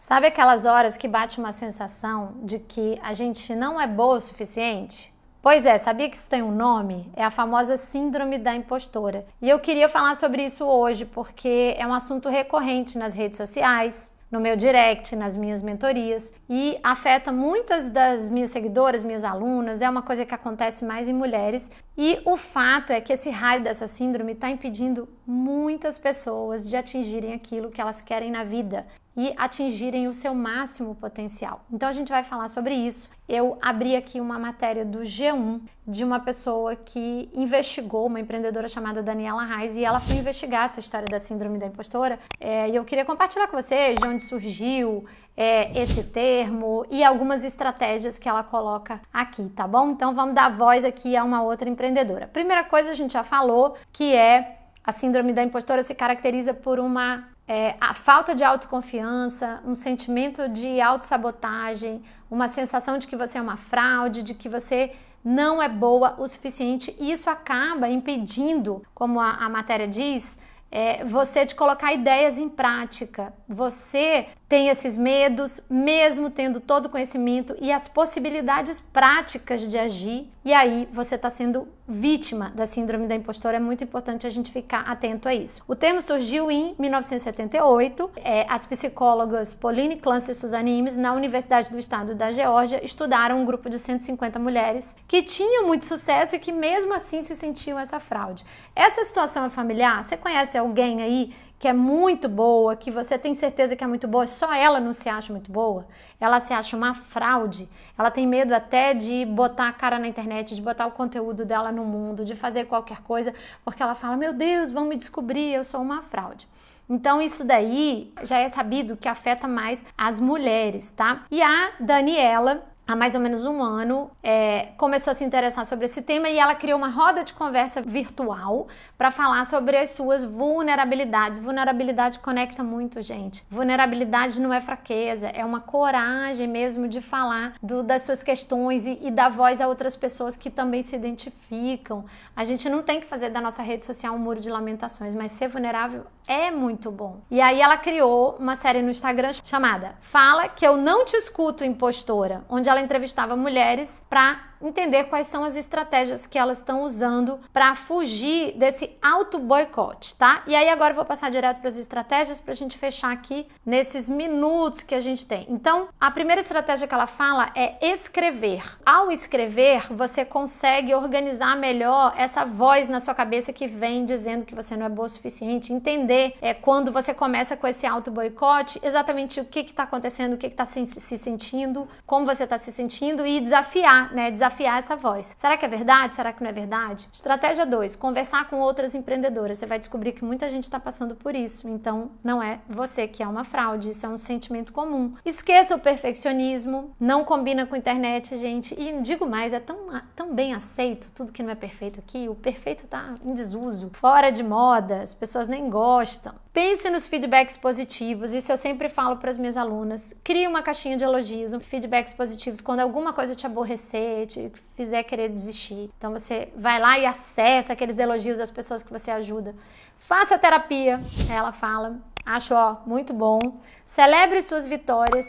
Sabe aquelas horas que bate uma sensação de que a gente não é boa o suficiente? Pois é, sabia que isso tem um nome? É a famosa Síndrome da Impostora. E eu queria falar sobre isso hoje porque é um assunto recorrente nas redes sociais, no meu direct, nas minhas mentorias e afeta muitas das minhas seguidoras, minhas alunas. É uma coisa que acontece mais em mulheres. E o fato é que esse raio dessa síndrome está impedindo muitas pessoas de atingirem aquilo que elas querem na vida e atingirem o seu máximo potencial. Então a gente vai falar sobre isso. Eu abri aqui uma matéria do G1 de uma pessoa que investigou, uma empreendedora chamada Daniela Reis, e ela foi investigar essa história da síndrome da impostora. É, e eu queria compartilhar com vocês de onde surgiu é, esse termo e algumas estratégias que ela coloca aqui, tá bom? Então vamos dar voz aqui a uma outra empreendedora. Primeira coisa a gente já falou que é a síndrome da impostora se caracteriza por uma é, a falta de autoconfiança, um sentimento de autossabotagem, uma sensação de que você é uma fraude, de que você não é boa o suficiente, e isso acaba impedindo, como a, a matéria diz, é, você de colocar ideias em prática. Você tem esses medos, mesmo tendo todo o conhecimento e as possibilidades práticas de agir, e aí você está sendo vítima da síndrome da impostora. É muito importante a gente ficar atento a isso. O termo surgiu em 1978. É, as psicólogas Pauline Clance e Suzanne Imes, na Universidade do Estado da Geórgia, estudaram um grupo de 150 mulheres que tinham muito sucesso e que mesmo assim se sentiam essa fraude. Essa situação é familiar? Você conhece alguém aí que é muito boa, que você tem certeza que é muito boa, só ela não se acha muito boa, ela se acha uma fraude, ela tem medo até de botar a cara na internet, de botar o conteúdo dela no mundo, de fazer qualquer coisa, porque ela fala: meu Deus, vão me descobrir, eu sou uma fraude. Então, isso daí já é sabido que afeta mais as mulheres, tá? E a Daniela, há mais ou menos um ano, é, começou a se interessar sobre esse tema e ela criou uma roda de conversa virtual para falar sobre as suas vulnerabilidades. Vulnerabilidade conecta muito, gente. Vulnerabilidade não é fraqueza, é uma coragem mesmo de falar do, das suas questões e, e dar voz a outras pessoas que também se identificam. A gente não tem que fazer da nossa rede social um muro de lamentações, mas ser vulnerável é muito bom. E aí ela criou uma série no Instagram chamada Fala que eu não te escuto, impostora, onde ela ela entrevistava mulheres para entender quais são as estratégias que elas estão usando para fugir desse auto boicote, tá? E aí agora eu vou passar direto para as estratégias para a gente fechar aqui nesses minutos que a gente tem. Então, a primeira estratégia que ela fala é escrever. Ao escrever, você consegue organizar melhor essa voz na sua cabeça que vem dizendo que você não é boa o suficiente. Entender é quando você começa com esse auto boicote, exatamente o que está acontecendo, o que está se, se sentindo, como você está se sentindo e desafiar, né? Desafiar desafiar essa voz. Será que é verdade? Será que não é verdade? Estratégia 2: conversar com outras empreendedoras. Você vai descobrir que muita gente está passando por isso, então não é você que é uma fraude, isso é um sentimento comum. Esqueça o perfeccionismo, não combina com a internet, gente. E digo mais, é tão, tão bem aceito tudo que não é perfeito aqui, o perfeito está em desuso, fora de moda, as pessoas nem gostam. Pense nos feedbacks positivos, isso eu sempre falo para as minhas alunas. Crie uma caixinha de elogios, feedbacks positivos quando alguma coisa te aborrecer, te te fizer querer desistir. Então você vai lá e acessa aqueles elogios das pessoas que você ajuda. Faça terapia, ela fala. Acho, ó, muito bom. Celebre suas vitórias.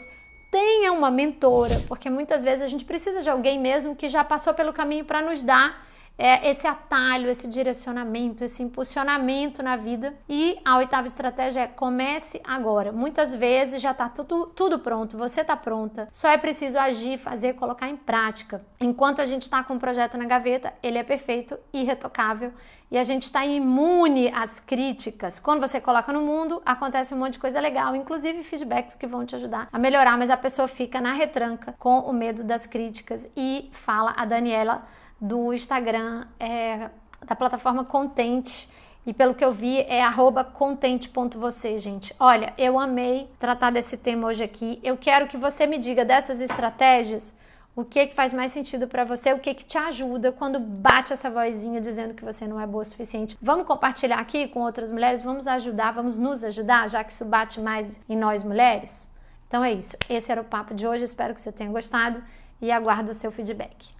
Tenha uma mentora, porque muitas vezes a gente precisa de alguém mesmo que já passou pelo caminho para nos dar é, esse atalho, esse direcionamento, esse impulsionamento na vida. E a oitava estratégia é comece agora. Muitas vezes já está tudo, tudo pronto, você está pronta, só é preciso agir, fazer, colocar em prática. Enquanto a gente está com o um projeto na gaveta, ele é perfeito, irretocável e a gente está imune às críticas. Quando você coloca no mundo, acontece um monte de coisa legal, inclusive feedbacks que vão te ajudar a melhorar, mas a pessoa fica na retranca com o medo das críticas e fala a Daniela do Instagram é, da plataforma Contente E pelo que eu vi, é contente.você, gente. Olha, eu amei tratar desse tema hoje aqui. Eu quero que você me diga dessas estratégias o que, que faz mais sentido para você, o que, que te ajuda quando bate essa vozinha dizendo que você não é boa o suficiente. Vamos compartilhar aqui com outras mulheres, vamos ajudar, vamos nos ajudar, já que isso bate mais em nós mulheres? Então é isso. Esse era o papo de hoje, espero que você tenha gostado e aguardo o seu feedback.